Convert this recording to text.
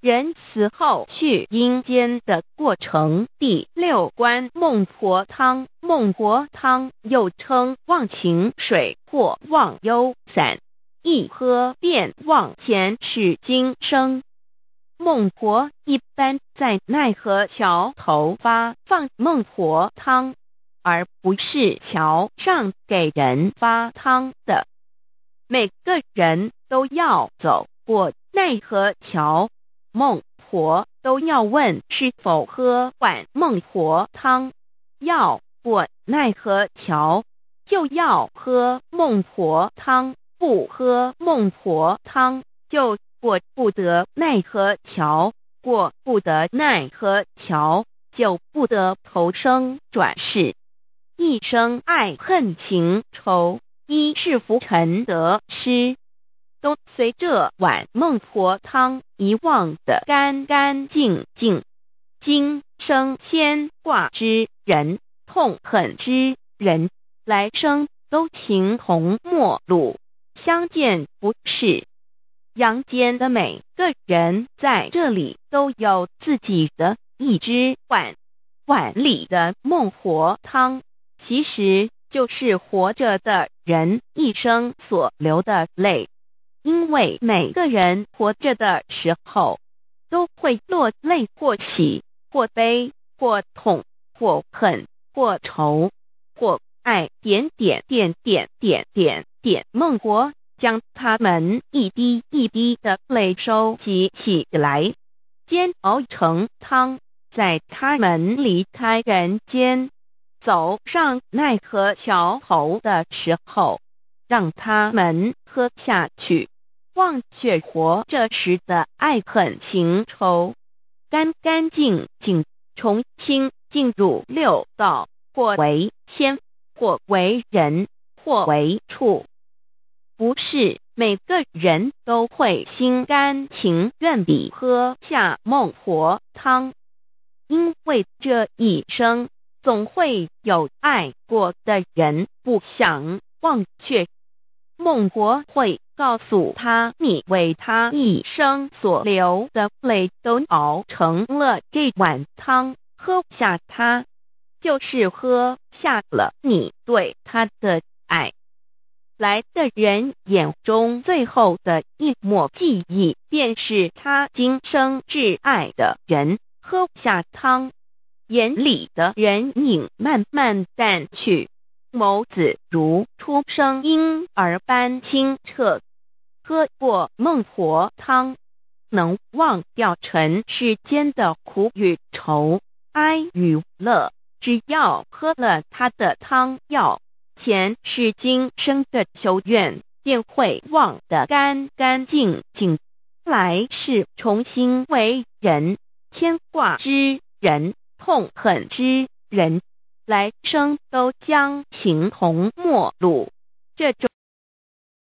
人死后去阴间的过程，第六关孟婆汤。孟婆汤又称忘情水或忘忧散，一喝便忘前世今生。孟婆一般在奈何桥头发，放孟婆汤，而不是桥上给人发汤的。每个人都要走过奈何桥。孟婆都要问是否喝碗孟婆汤，要过奈何桥就要喝孟婆汤，不喝孟婆汤就过不得奈何桥，过不得奈何桥就不得投生转世，一生爱恨情仇，一世浮沉得失。都随着碗孟婆汤遗忘的干干净净，今生牵挂之人，痛恨之人，来生都情同陌路，相见不是。阳间的每个人在这里都有自己的一只碗，碗里的孟婆汤其实就是活着的人一生所流的泪。因为每个人活着的时候，都会落泪或喜或悲或痛或恨或愁或爱，点点点点点点点。孟婆将他们一滴一滴的泪收集起来，煎熬成汤，在他们离开人间，走上奈何桥头的时候，让他们喝下去。忘却活着时的爱恨情仇，干干净净重新进入六道，或为仙，或为人，或为畜。不是每个人都会心甘情愿地喝下孟婆汤，因为这一生总会有爱过的人不想忘却，孟婆会。告诉他，你为他一生所流的泪都熬成了这碗汤，喝下它就是喝下了你对他的爱。来的人眼中最后的一抹记忆，便是他今生挚爱的人。喝下汤，眼里的人影慢慢淡去，眸子如初生婴儿般清澈。喝过孟婆汤，能忘掉尘世间的苦与愁、哀与乐。只要喝了他的汤药，前世今生的仇怨便会忘得干干净净，来世重新为人牵挂之人、痛恨之人，来生都将形同陌路。这种。